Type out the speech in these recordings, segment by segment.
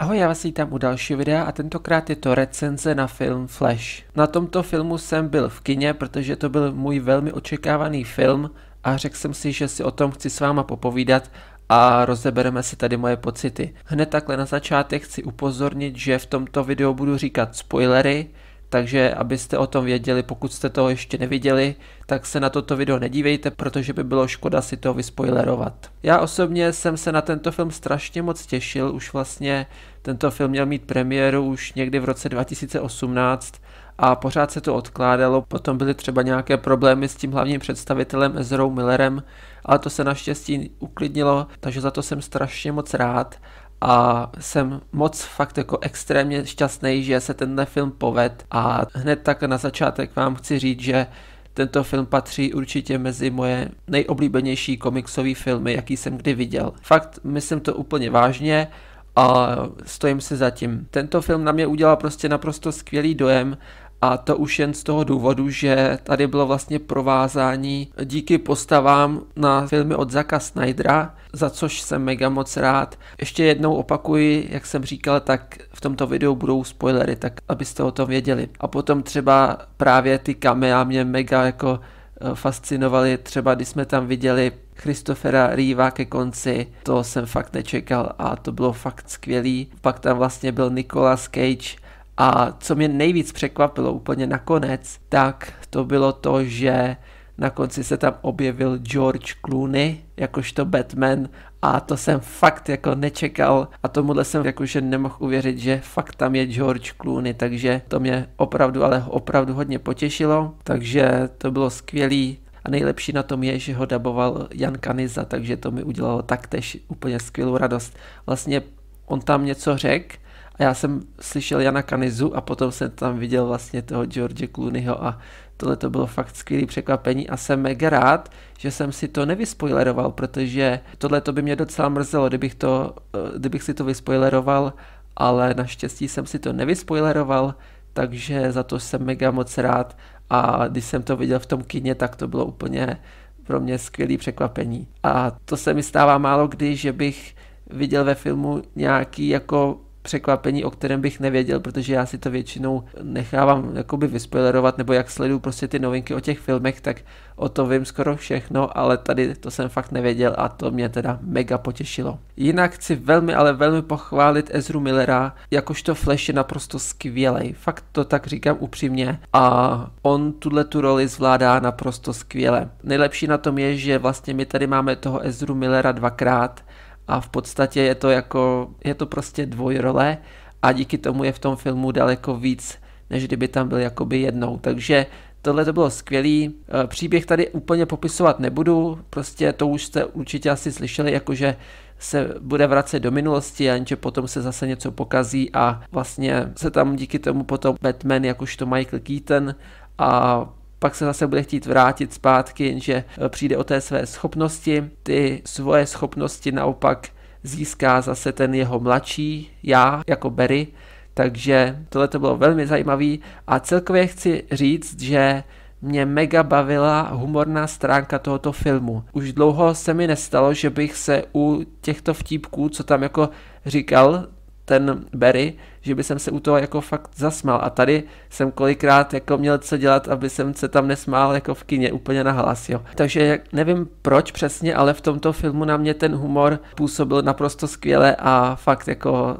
Ahoj, já vás vítám u dalšího videa a tentokrát je to recenze na film Flash. Na tomto filmu jsem byl v kině, protože to byl můj velmi očekávaný film a řekl jsem si, že si o tom chci s váma popovídat a rozebereme si tady moje pocity. Hned takhle na začátek chci upozornit, že v tomto videu budu říkat spoilery, takže abyste o tom věděli, pokud jste toho ještě neviděli, tak se na toto video nedívejte, protože by bylo škoda si to vyspoilerovat. Já osobně jsem se na tento film strašně moc těšil, už vlastně tento film měl mít premiéru už někdy v roce 2018 a pořád se to odkládalo, potom byly třeba nějaké problémy s tím hlavním představitelem Ezrou Millerem, ale to se naštěstí uklidnilo, takže za to jsem strašně moc rád a jsem moc fakt jako extrémně šťastný, že se tenhle film poved a hned tak na začátek vám chci říct, že tento film patří určitě mezi moje nejoblíbenější komiksové filmy, jaký jsem kdy viděl. Fakt myslím to úplně vážně a stojím si za tím. Tento film na mě udělal prostě naprosto skvělý dojem a to už jen z toho důvodu, že tady bylo vlastně provázání díky postavám na filmy od Zaka Snydera, za což jsem mega moc rád. Ještě jednou opakuji, jak jsem říkal, tak v tomto videu budou spoilery, tak abyste o tom věděli. A potom třeba právě ty kamea mě mega jako eh, fascinovaly, třeba když jsme tam viděli Christophera Reeva ke konci, to jsem fakt nečekal a to bylo fakt skvělý. Pak tam vlastně byl Nicolas Cage, a co mě nejvíc překvapilo úplně nakonec, tak to bylo to, že na konci se tam objevil George Clooney, jakožto Batman a to jsem fakt jako nečekal a tomuhle jsem jakože nemohl uvěřit, že fakt tam je George Clooney, takže to mě opravdu, ale opravdu hodně potěšilo, takže to bylo skvělý a nejlepší na tom je, že ho daboval Jan Kaniza, takže to mi udělalo taktež úplně skvělou radost. Vlastně on tam něco řekl, a já jsem slyšel Jana Kanizu a potom jsem tam viděl vlastně toho George Clooneyho a tohle to bylo fakt skvělé překvapení a jsem mega rád, že jsem si to nevyspoileroval, protože tohle to by mě docela mrzelo, kdybych, to, eh, kdybych si to vyspoileroval, ale naštěstí jsem si to nevyspoileroval, takže za to jsem mega moc rád a když jsem to viděl v tom kině, tak to bylo úplně pro mě skvělé překvapení. A to se mi stává málo kdy, že bych viděl ve filmu nějaký jako překvapení, o kterém bych nevěděl, protože já si to většinou nechávám jakoby vyspoilerovat, nebo jak sleduju prostě ty novinky o těch filmech, tak o to vím skoro všechno, ale tady to jsem fakt nevěděl a to mě teda mega potěšilo. Jinak chci velmi, ale velmi pochválit Ezru Millera, jakožto Flash je naprosto skvělej, fakt to tak říkám upřímně a on tuhle tu roli zvládá naprosto skvěle. Nejlepší na tom je, že vlastně my tady máme toho Ezru Millera dvakrát, a v podstatě je to jako, je to prostě dvojrole a díky tomu je v tom filmu daleko víc, než kdyby tam byl jakoby jednou. Takže tohle to bylo skvělý. E, příběh tady úplně popisovat nebudu, prostě to už jste určitě asi slyšeli, jakože se bude vracet do minulosti, jenže potom se zase něco pokazí a vlastně se tam díky tomu potom Batman, jakožto Michael Keaton a pak se zase bude chtít vrátit zpátky, jenže e, přijde o té své schopnosti, ty svoje schopnosti naopak získá zase ten jeho mladší, já jako Berry, takže tohle to bylo velmi zajímavé a celkově chci říct, že mě mega bavila humorná stránka tohoto filmu. Už dlouho se mi nestalo, že bych se u těchto vtípků, co tam jako říkal ten Berry, že by jsem se u toho jako fakt zasmál. A tady jsem kolikrát jako měl co dělat, aby jsem se tam nesmál jako v kině úplně na jo. Takže nevím proč přesně, ale v tomto filmu na mě ten humor působil naprosto skvěle a fakt jako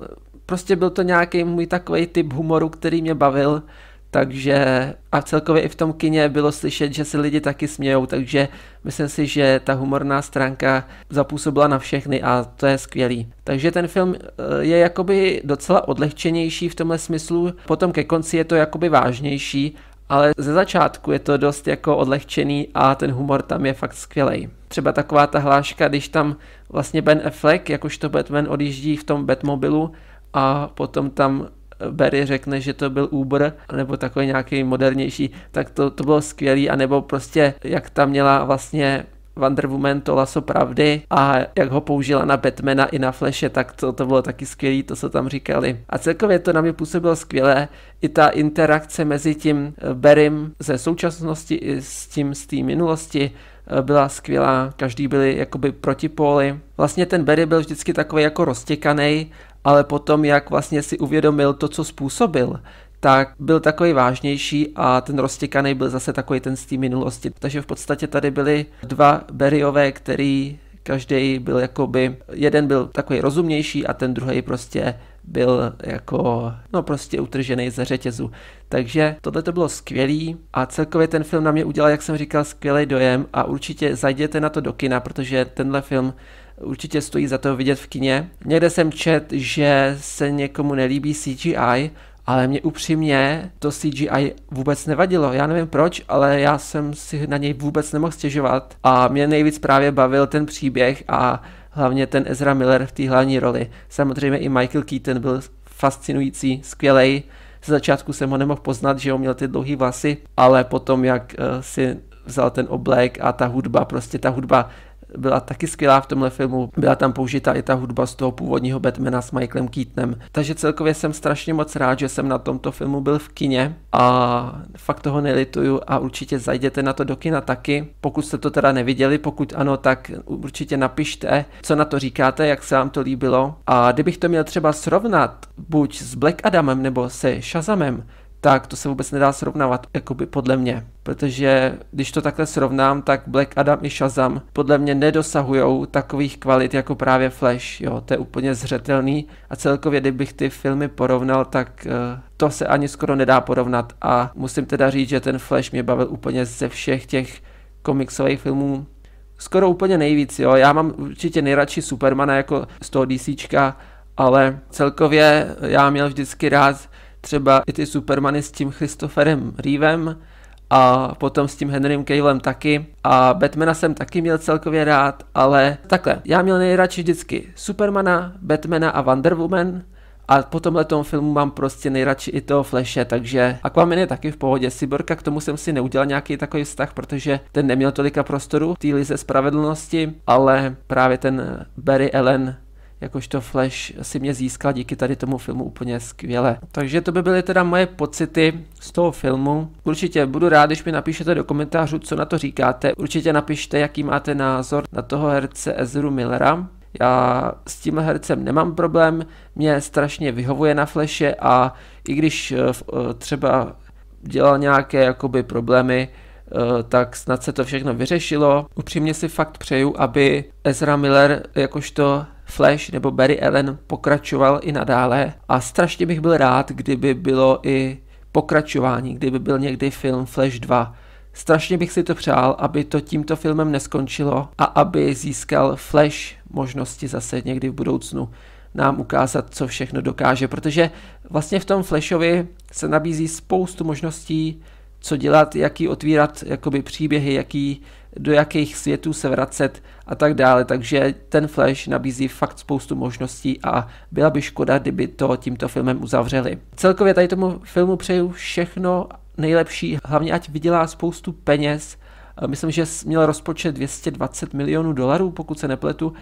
prostě byl to nějaký můj takový typ humoru, který mě bavil takže a celkově i v tom kině bylo slyšet, že se lidi taky smějou, takže myslím si, že ta humorná stránka zapůsobila na všechny a to je skvělý. Takže ten film eh, je jakoby docela odlehčenější v tomhle smyslu, potom ke konci je to jakoby vážnější, ale ze začátku je to dost jako odlehčený a ten humor tam je fakt skvělý. Třeba taková ta hláška, když tam vlastně Ben Affleck, jakožto Batman odjíždí v tom Batmobilu a potom tam Barry řekne, že to byl Uber nebo takový nějaký modernější, tak to, to bylo skvělý, anebo prostě jak tam měla vlastně Wonder Woman to laso pravdy a jak ho použila na Batmana i na Flashe, tak to, to bylo taky skvělé, to, se tam říkali. A celkově to na mě působilo skvěle, i ta interakce mezi tím eh, Berim ze současnosti i s tím z té minulosti, eh, byla skvělá, každý byli jakoby protipóly. Vlastně ten Berry byl vždycky takový jako roztěkaný ale potom, jak vlastně si uvědomil to, co způsobil, tak byl takový vážnější a ten roztěkaný byl zase takový ten z té minulosti. Takže v podstatě tady byly dva Berryové, který každý byl jakoby, jeden byl takový rozumnější a ten druhý prostě byl jako, no prostě utržený ze řetězu. Takže tohle to bylo skvělý a celkově ten film na mě udělal, jak jsem říkal, skvělý dojem a určitě zajděte na to do kina, protože tenhle film určitě stojí za to vidět v kině. Někde jsem čet, že se někomu nelíbí CGI, ale mě upřímně to CGI vůbec nevadilo. Já nevím proč, ale já jsem si na něj vůbec nemohl stěžovat. A mě nejvíc právě bavil ten příběh a hlavně ten Ezra Miller v té hlavní roli. Samozřejmě i Michael Keaton byl fascinující, skvělej. Z začátku jsem ho nemohl poznat, že on měl ty dlouhé vlasy, ale potom, jak eh, si vzal ten oblek a ta hudba, prostě ta hudba byla taky skvělá v tomhle filmu. Byla tam použita i ta hudba z toho původního Batmana s Michaelem Keatonem. Takže celkově jsem strašně moc rád, že jsem na tomto filmu byl v kině a fakt toho nelituju a určitě zajděte na to do kina taky. Pokud jste to teda neviděli, pokud ano, tak určitě napište, co na to říkáte, jak se vám to líbilo. A kdybych to měl třeba srovnat buď s Black Adamem nebo se Shazamem, tak to se vůbec nedá srovnávat, jakoby podle mě. Protože když to takhle srovnám, tak Black Adam i Shazam podle mě nedosahují takových kvalit jako právě Flash, jo, to je úplně zřetelný a celkově, kdybych ty filmy porovnal, tak eh, to se ani skoro nedá porovnat a musím teda říct, že ten Flash mě bavil úplně ze všech těch komiksových filmů skoro úplně nejvíc, jo. Já mám určitě nejradši Supermana jako z toho DCčka, ale celkově já měl vždycky rád třeba i ty Supermany s tím Christopherem Reevem a potom s tím Henrym Cavillem taky a Batmana jsem taky měl celkově rád, ale takhle, já měl nejradši vždycky Supermana, Batmana a Wonder Woman, a po tomhle filmu mám prostě nejradši i toho Flashe, takže Aquaman je taky v pohodě. Cyborka k tomu jsem si neudělal nějaký takový vztah, protože ten neměl tolika prostoru v té lize spravedlnosti, ale právě ten Barry Allen jakožto Flash si mě získal díky tady tomu filmu úplně skvěle. Takže to by byly teda moje pocity z toho filmu. Určitě budu rád, když mi napíšete do komentářů, co na to říkáte. Určitě napište, jaký máte názor na toho herce Ezru Millera. Já s tímhle hercem nemám problém, mě strašně vyhovuje na Flashe a i když eh, eh, třeba dělal nějaké jakoby problémy, eh, tak snad se to všechno vyřešilo. Upřímně si fakt přeju, aby Ezra Miller jakožto Flash nebo Barry Allen pokračoval i nadále a strašně bych byl rád, kdyby bylo i pokračování, kdyby byl někdy film Flash 2. Strašně bych si to přál, aby to tímto filmem neskončilo a aby získal Flash možnosti zase někdy v budoucnu nám ukázat, co všechno dokáže, protože vlastně v tom Flashovi se nabízí spoustu možností, co dělat, jaký otvírat jakoby příběhy, jaký do jakých světů se vracet a tak dále. Takže ten Flash nabízí fakt spoustu možností a byla by škoda, kdyby to tímto filmem uzavřeli. Celkově tady tomu filmu přeju všechno nejlepší, hlavně ať vydělá spoustu peněz. Myslím, že měl rozpočet 220 milionů dolarů, pokud se nepletu,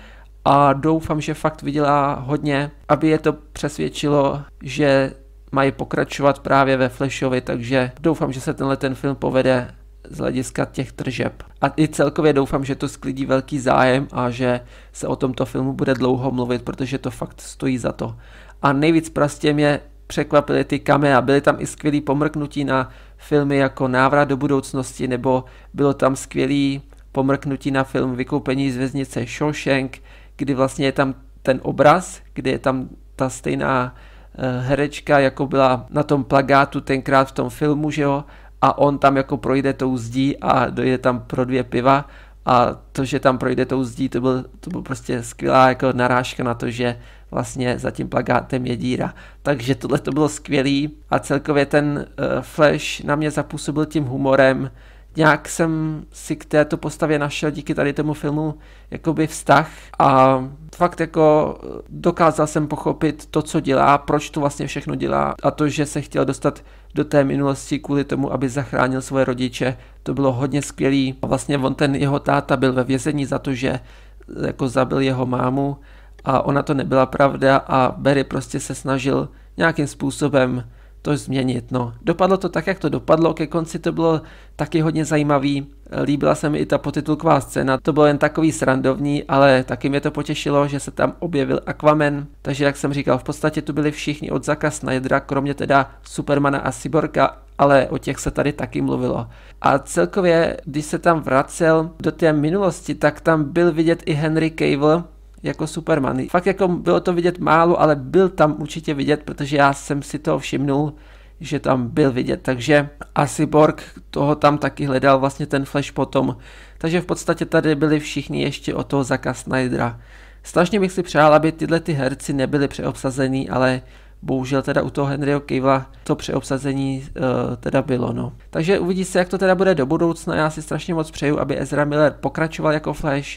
a doufám, že fakt vydělá hodně, aby je to přesvědčilo, že mají pokračovat právě ve Flashovi, takže doufám, že se tenhle ten film povede z hlediska těch tržeb. A i celkově doufám, že to sklidí velký zájem a že se o tomto filmu bude dlouho mluvit, protože to fakt stojí za to. A nejvíc prostě mě překvapily ty kamea. Byly tam i skvělý pomrknutí na filmy jako Návrat do budoucnosti, nebo bylo tam skvělý pomrknutí na film Vykoupení z věznice Shawshank, kdy vlastně je tam ten obraz, kdy je tam ta stejná eh, herečka, jako byla na tom plagátu tenkrát v tom filmu, že jo, a on tam jako projde tou zdí a dojde tam pro dvě piva a to, že tam projde tou zdí, to byl, to byl prostě skvělá jako narážka na to, že vlastně za tím plagátem je díra. Takže tohle to bylo skvělý a celkově ten uh, Flash na mě zapůsobil tím humorem, nějak jsem si k této postavě našel díky tady tomu filmu jakoby vztah a fakt jako eh, dokázal jsem pochopit to, co dělá, proč to vlastně všechno dělá a to, že se chtěl dostat do té minulosti kvůli tomu, aby zachránil svoje rodiče, to bylo hodně skvělý. A vlastně on ten jeho táta byl ve vězení za to, že eh, jako zabil jeho mámu a ona to nebyla pravda a Barry prostě se snažil nějakým způsobem to změnit. No. Dopadlo to tak, jak to dopadlo, ke konci to bylo taky hodně zajímavý, líbila se mi i ta potitulková scéna, to bylo jen takový srandovní, ale taky mě to potěšilo, že se tam objevil Aquaman, takže jak jsem říkal, v podstatě tu byli všichni od Zaka Snydera, kromě teda Supermana a Cyborga, ale o těch se tady taky mluvilo. A celkově, když se tam vracel do té minulosti, tak tam byl vidět i Henry Cavill, jako Superman. Fakt jako bylo to vidět málo, ale byl tam určitě vidět, protože já jsem si to všimnul, že tam byl vidět, takže asi Borg toho tam taky hledal vlastně ten Flash potom. Takže v podstatě tady byli všichni ještě o toho Zaka Snydera. Strašně bych si přál, aby tyhle ty herci nebyly přeobsazený, ale bohužel teda u toho Henryho Kivla to přeobsazení uh, teda bylo. No. Takže uvidí se, jak to teda bude do budoucna. Já si strašně moc přeju, aby Ezra Miller pokračoval jako Flash.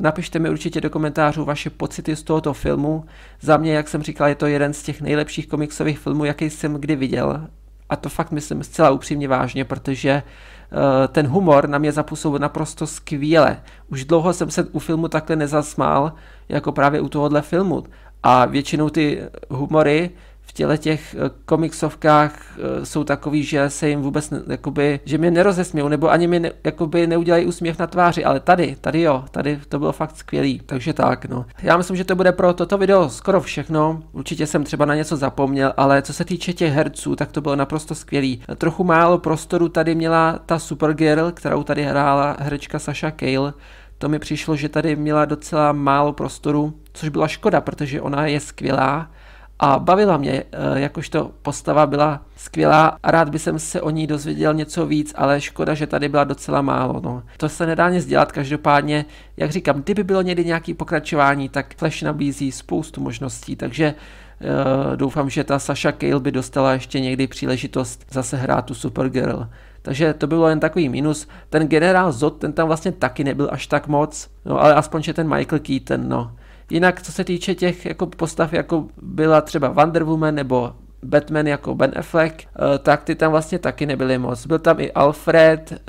Napište mi určitě do komentářů vaše pocity z tohoto filmu. Za mě, jak jsem říkal, je to jeden z těch nejlepších komiksových filmů, jaký jsem kdy viděl. A to fakt myslím zcela upřímně vážně, protože uh, ten humor na mě zapůsobil naprosto skvěle. Už dlouho jsem se u filmu takhle nezasmál, jako právě u tohohle filmu. A většinou ty humory těle těch eh, komiksovkách eh, jsou takový, že se jim vůbec jakoby, že mi nerozesmějou, nebo ani mi ne, jakoby neudělají úsměv na tváři, ale tady, tady jo, tady to bylo fakt skvělý, takže tak, no. Já myslím, že to bude pro toto video skoro všechno, určitě jsem třeba na něco zapomněl, ale co se týče těch herců, tak to bylo naprosto skvělý. Trochu málo prostoru tady měla ta Supergirl, kterou tady hrála herečka Sasha Kale, to mi přišlo, že tady měla docela málo prostoru, což byla škoda, protože ona je skvělá, a bavila mě, eh, jakožto postava byla skvělá a rád by jsem se o ní dozvěděl něco víc, ale škoda, že tady byla docela málo. No. To se nedá nic dělat, každopádně, jak říkám, kdyby bylo někdy nějaké pokračování, tak Flash nabízí spoustu možností, takže eh, doufám, že ta Sasha Kale by dostala ještě někdy příležitost zase hrát tu Supergirl. Takže to bylo jen takový minus. Ten generál Zod, ten tam vlastně taky nebyl až tak moc, no ale aspoň, že ten Michael Keaton, no. Jinak, co se týče těch jako postav, jako byla třeba Wonder Woman nebo Batman jako Ben Affleck, eh, tak ty tam vlastně taky nebyly moc. Byl tam i Alfred, eh,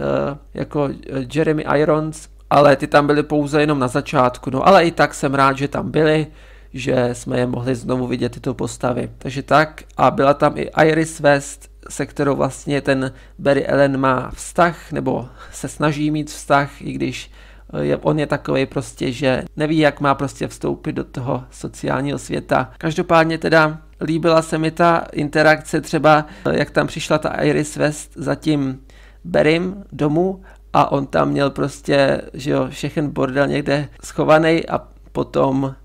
jako eh, Jeremy Irons, ale ty tam byly pouze jenom na začátku. No ale i tak jsem rád, že tam byly, že jsme je mohli znovu vidět tyto postavy. Takže tak a byla tam i Iris West, se kterou vlastně ten Barry Allen má vztah, nebo se snaží mít vztah, i když je, on je takový prostě, že neví, jak má prostě vstoupit do toho sociálního světa. Každopádně teda líbila se mi ta interakce třeba, jak tam přišla ta Iris West za tím Berim domů a on tam měl prostě, že jo, všechen bordel někde schovaný a potom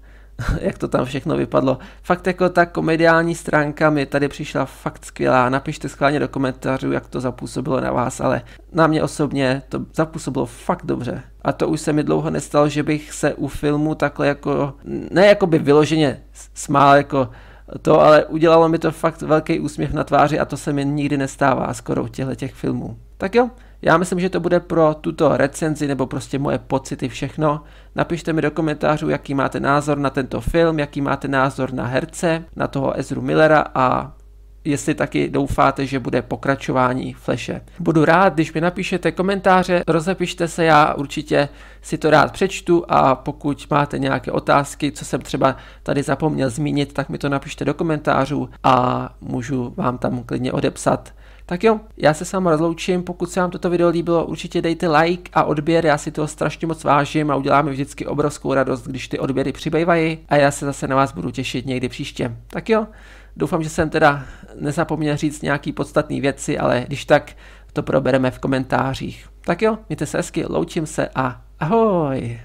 jak to tam všechno vypadlo. Fakt jako ta komediální stránka mi tady přišla fakt skvělá. Napište schválně do komentářů, jak to zapůsobilo na vás, ale na mě osobně to zapůsobilo fakt dobře. A to už se mi dlouho nestalo, že bych se u filmu takhle jako, ne jako by vyloženě smál jako to, ale udělalo mi to fakt velký úsměv na tváři a to se mi nikdy nestává skoro u těchto těch filmů. Tak jo, já myslím, že to bude pro tuto recenzi nebo prostě moje pocity všechno. Napište mi do komentářů, jaký máte názor na tento film, jaký máte názor na herce, na toho Ezru Millera a jestli taky doufáte, že bude pokračování Flashe. Budu rád, když mi napíšete komentáře, rozepište se, já určitě si to rád přečtu a pokud máte nějaké otázky, co jsem třeba tady zapomněl zmínit, tak mi to napište do komentářů a můžu vám tam klidně odepsat tak jo, já se s vámi rozloučím, pokud se vám toto video líbilo, určitě dejte like a odběr, já si toho strašně moc vážím a uděláme vždycky obrovskou radost, když ty odběry přibývají a já se zase na vás budu těšit někdy příště. Tak jo, doufám, že jsem teda nezapomněl říct nějaký podstatné věci, ale když tak, to probereme v komentářích. Tak jo, mějte se hezky, loučím se a ahoj!